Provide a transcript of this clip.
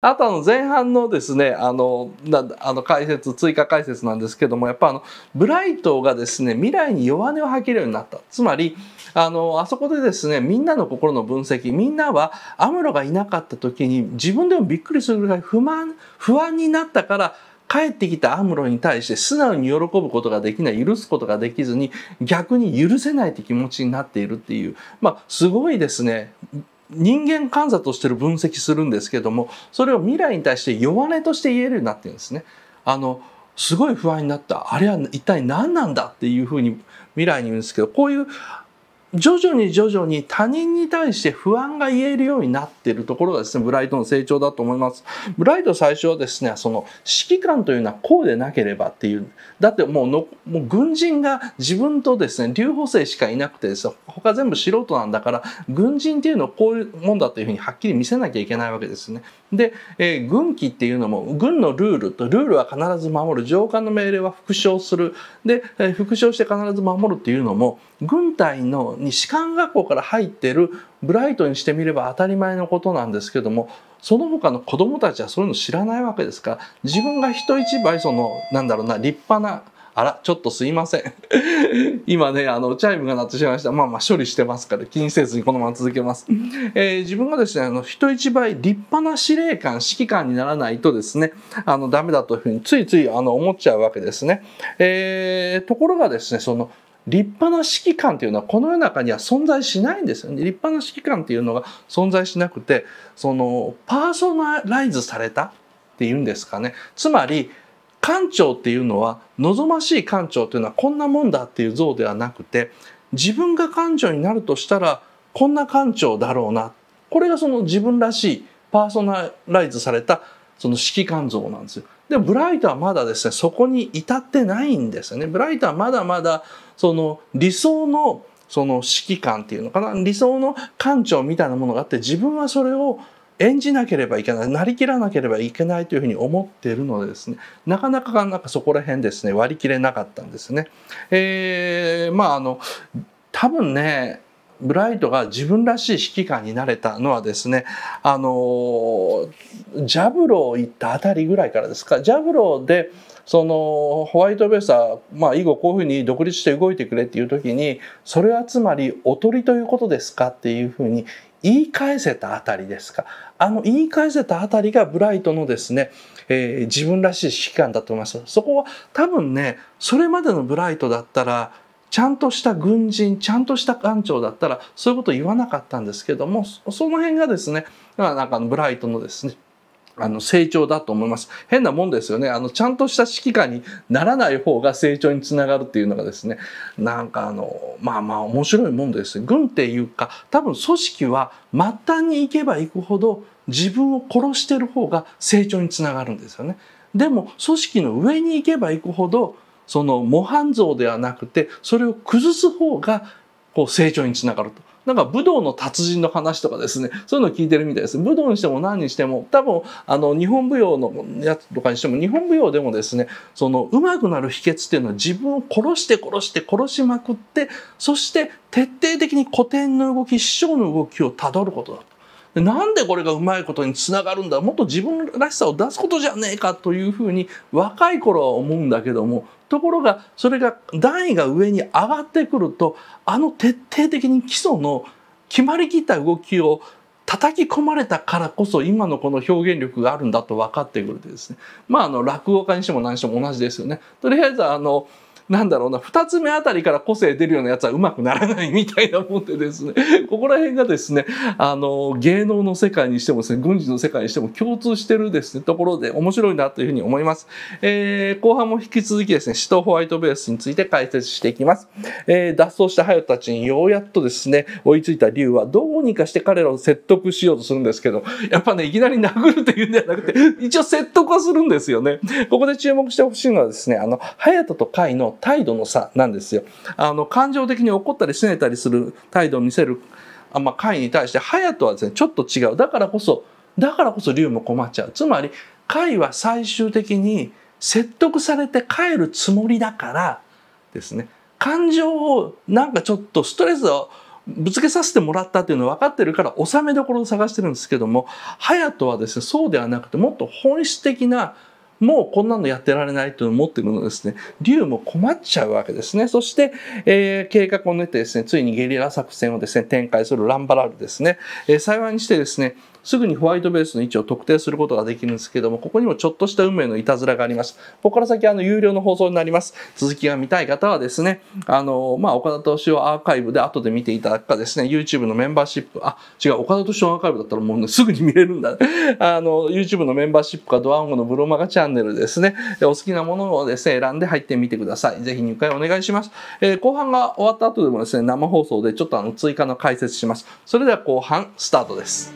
あとあの前半のですね、あの、あの解説、追加解説なんですけども、やっぱあの、ブライトがですね、未来に弱音を吐けるようになった。つまり、あの、あそこでですね、みんなの心の分析、みんなはアムロがいなかった時に自分でもびっくりするぐらい不満、不安になったから、帰ってきたアムロに対して素直に喜ぶことができない、許すことができずに、逆に許せないって気持ちになっているっていう、まあ、すごいですね、人間観察としてる分析するんですけどもそれを未来に対して弱音として言えるようになってるんですね。あのすごい不安になったあれは一体何なんだっていうふうに未来に言うんですけどこういう徐々に徐々に他人に対して不安が言えるようになっているところがですね、ブライトの成長だと思います。ブライト最初はですね、その指揮官というのはこうでなければっていう、だってもうの、もう軍人が自分とですね、留保生しかいなくてですね、他全部素人なんだから、軍人っていうのはこういうもんだというふうにはっきり見せなきゃいけないわけですね。で、えー、軍旗っていうのも、軍のルールと、ルールは必ず守る、上官の命令は復唱する、で、えー、復唱して必ず守るっていうのも、軍隊のに士官学校から入ってるブライトにしてみれば当たり前のことなんですけどもその他の子どもたちはそういうの知らないわけですから自分が人一倍そのなんだろうな立派なあら、ちょっとすいません。今ね、あの、チャイムが鳴ってしまいました。まあまあ処理してますから、気にせずにこのまま続けます。えー、自分がですね、あの、人一倍立派な司令官、指揮官にならないとですね、あの、ダメだというふうについつい、あの、思っちゃうわけですね。えー、ところがですね、その、立派な指揮官というのはこの世の中には存在しないんですよね。立派な指揮官というのが存在しなくて、そのパーソナライズされたっていうんですかね。つまり、官庁っていうのは望ましい官庁というのはこんなもんだっていう像ではなくて、自分が官庁になるとしたらこんな官庁だろうな。これがその自分らしいパーソナライズされたその指揮官像なんですよ。でブライトはまだですねそこに至ってないんですよね。ブライトはまだまだその理想のその指揮官っていうのかな理想の官長みたいなものがあって自分はそれを演じなければいけないなりきらなければいけないというふうに思っているのでですねなかなかなんかそこら辺ですね割り切れなかったんですね。えー、まああの多分ねブライトが自分らしい指揮官になれたのはですねあのジャブロー行ったあたりぐらいからですかジャブローでそのホワイトベースは、まあ、以後こういうふうに独立して動いてくれっていう時にそれはつまりおとりということですかっていうふうに言い返せたあたりですかあの言い返せたあたりがブライトのですね、えー、自分らしい指揮官だと思いますそこは多分ねそれまでのブライトだったらちゃんとした軍人、ちゃんとした艦長だったら、そういうことを言わなかったんですけども、その辺がですね、なんかブライトのですね、あの成長だと思います。変なもんですよね。あのちゃんとした指揮下にならない方が成長につながるっていうのがですね、なんかあの、まあまあ面白いもんですね。軍っていうか、多分組織は末端に行けば行くほど自分を殺してる方が成長につながるんですよね。でも組織の上に行けば行くほどその模範像ではなくてそれを崩す方がこう成長につながると。なんか武道の達人の話とかですね、そういうのを聞いてるみたいです。武道にしても何にしても、多分、あの、日本舞踊のやつとかにしても、日本舞踊でもですね、その、上手くなる秘訣っていうのは自分を殺して殺して殺しまくって、そして徹底的に古典の動き、師匠の動きをたどることだと。でなんでこれがうまいことにつながるんだもっと自分らしさを出すことじゃねえかというふうに若い頃は思うんだけどもところがそれが段位が上に上がってくるとあの徹底的に基礎の決まりきった動きを叩き込まれたからこそ今のこの表現力があるんだと分かってくるでですねまああの落語家にしても何しても同じですよね。とりあえずあのなんだろうな、二つ目あたりから個性出るようなやつはうまくならないみたいなもんでですね、ここら辺がですね、あの、芸能の世界にしてもですね、軍事の世界にしても共通してるですね、ところで面白いなというふうに思います。えー、後半も引き続きですね、死とホワイトベースについて解説していきます。えー、脱走したハヨたちにようやっとですね、追いついた竜はどうにかして彼らを説得しようとするんですけど、やっぱね、いきなり殴るというんではなくて、一応説得はするんですよね。ここで注目してほしいのはですね、あの、ハヤとカイの態度の差なんですよ。あの、感情的に怒ったり拗ねたりする態度を見せる、あまあ、会に対して、隼人はですね、ちょっと違う。だからこそ、だからこそ龍も困っちゃう。つまり、会は最終的に説得されて帰るつもりだからですね。感情をなんかちょっとストレスをぶつけさせてもらったっていうの分かってるから収めどころを探してるんですけども隼人はですねそうではなくてもっと本質的なもうこんなのやってられないと思ってるのですね、竜も困っちゃうわけですね。そして、えー、計画を練ってですね、ついにゲリラ作戦をですね、展開するランバラルですね。えー、幸いにしてですね、すぐにホワイトベースの位置を特定することができるんですけども、ここにもちょっとした運命のいたずらがあります。ここから先、あの、有料の放送になります。続きが見たい方はですね、あの、まあ、岡田敏夫アーカイブで後で見ていただくかですね、YouTube のメンバーシップ、あ、違う、岡田敏夫アーカイブだったらもう、ね、すぐに見れるんだ、ね。あの、YouTube のメンバーシップかドアンゴのブロマガチャンネルですね、お好きなものをですね、選んで入ってみてください。ぜひ入会お願いします。えー、後半が終わった後でもですね、生放送でちょっとあの追加の解説します。それでは後半スタートです。